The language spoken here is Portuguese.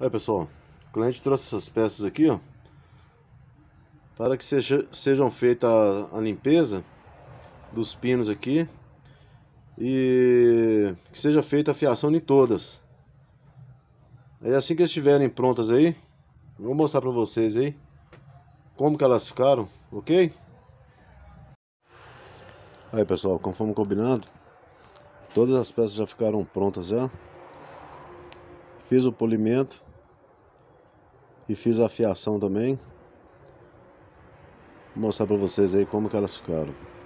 Olha pessoal, o cliente trouxe essas peças aqui, ó, para que seja, sejam feitas a, a limpeza dos pinos aqui e que seja feita a fiação de todas. Aí assim que estiverem prontas aí, vou mostrar para vocês aí como que elas ficaram, ok? Aí pessoal, conforme combinado, todas as peças já ficaram prontas já. Fiz o polimento e fiz a fiação também. Vou mostrar para vocês aí como que elas ficaram.